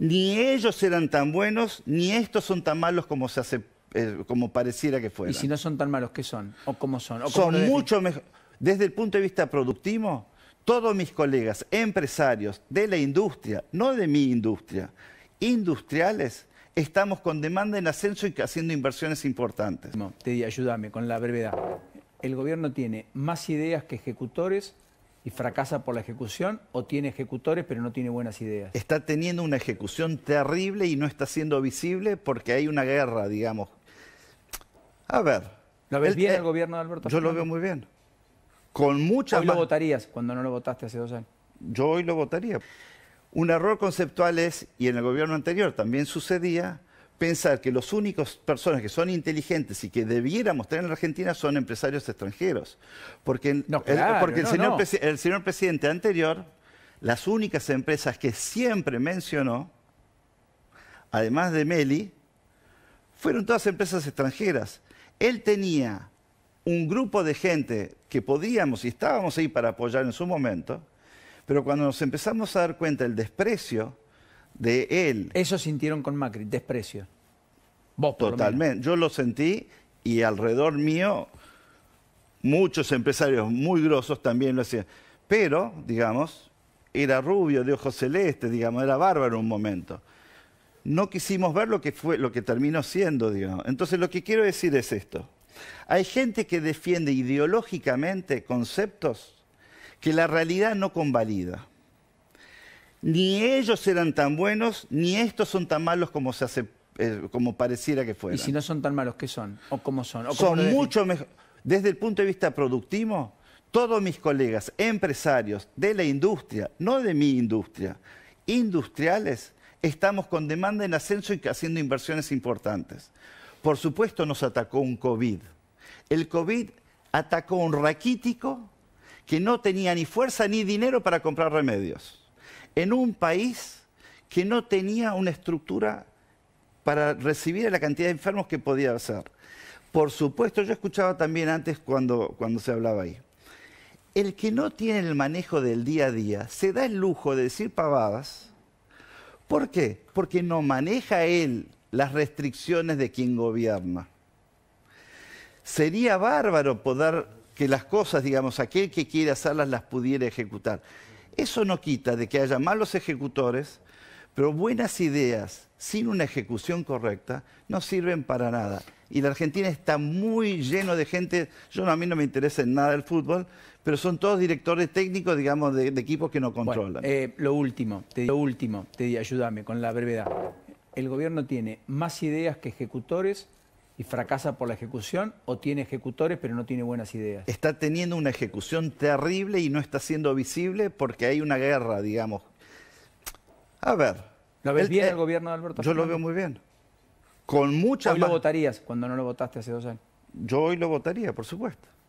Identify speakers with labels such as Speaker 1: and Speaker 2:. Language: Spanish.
Speaker 1: ni ellos eran tan buenos, ni estos son tan malos como se hace, eh, como pareciera que fueran. Y si no son tan malos, ¿qué son? ¿O cómo son? son mucho mejor. Desde el punto de vista productivo, todos mis colegas empresarios de la industria, no de mi industria, industriales, estamos con demanda en ascenso y haciendo inversiones importantes. te di, ayúdame con la brevedad. El gobierno tiene más ideas que ejecutores, y fracasa por la ejecución o tiene ejecutores pero no tiene buenas ideas. Está teniendo una ejecución terrible y no está siendo visible porque hay una guerra, digamos. A ver. ¿Lo ves bien el eh, gobierno de Alberto? Yo lo veo muy bien. Con muchas hoy lo votarías cuando no lo votaste hace dos años? Yo hoy lo votaría. Un error conceptual es, y en el gobierno anterior también sucedía, pensar que los únicos personas que son inteligentes y que debiéramos tener en Argentina son empresarios extranjeros. Porque, el, señor el señor presidente anterior, las únicas empresas que siempre mencionó, además de Meli, fueron todas empresas extranjeras. Él tenía un grupo de gente que podíamos y estábamos ahí para apoyar en su momento, pero cuando nos empezamos a dar cuenta del desprecio de él. Eso sintieron con Macri, desprecio. Totalmente. Yo lo sentí y alrededor mío muchos empresarios muy grosos también lo hacían. Pero, digamos, era rubio, de ojos celestes, digamos, era bárbaro un momento. No quisimos ver lo que fue, lo que terminó siendo, digamos. Entonces, lo que quiero decir es esto. Hay gente que defiende ideológicamente conceptos que la realidad no convalida ni ellos eran tan buenos, ni estos son tan malos como se hace, eh, como pareciera que fueran. Y si no son tan malos, ¿qué son? ¿O cómo son? son mucho mejor. Desde el punto de vista productivo, todos mis colegas empresarios de la industria, no de mi industria, industriales, estamos con demanda en ascenso y haciendo inversiones importantes. Por supuesto nos atacó un COVID. El COVID atacó un raquítico que no tenía ni fuerza ni dinero para comprar remedios en un país que no tenía una estructura para recibir a la cantidad de enfermos que podía hacer. Por supuesto, yo escuchaba también antes cuando, cuando se hablaba ahí. El que no tiene el manejo del día a día se da el lujo de decir pavadas. ¿Por qué? Porque no maneja él las restricciones de quien gobierna. Sería bárbaro poder que las cosas, digamos, aquel que quiere hacerlas las pudiera ejecutar. Eso no quita de que haya malos ejecutores, pero buenas ideas sin una ejecución correcta no sirven para nada. Y la Argentina está muy lleno de gente, yo a mí no me interesa en nada el fútbol, pero son todos directores técnicos, digamos, de, equipos que no controlan. Eh, lo último, te, lo último, ayúdame con la brevedad. El gobierno tiene más ideas que ejecutores y fracasa por la ejecución o tiene ejecutores pero no tiene buenas ideas. Está teniendo una ejecución terrible y no está siendo visible porque hay una guerra, digamos. A ver. ¿Lo ves bien el eh, gobierno de Alberto? Yo lo veo muy bien. Con mucha hoy lo votarías cuando no lo votaste hace dos años. Yo hoy lo votaría, por supuesto.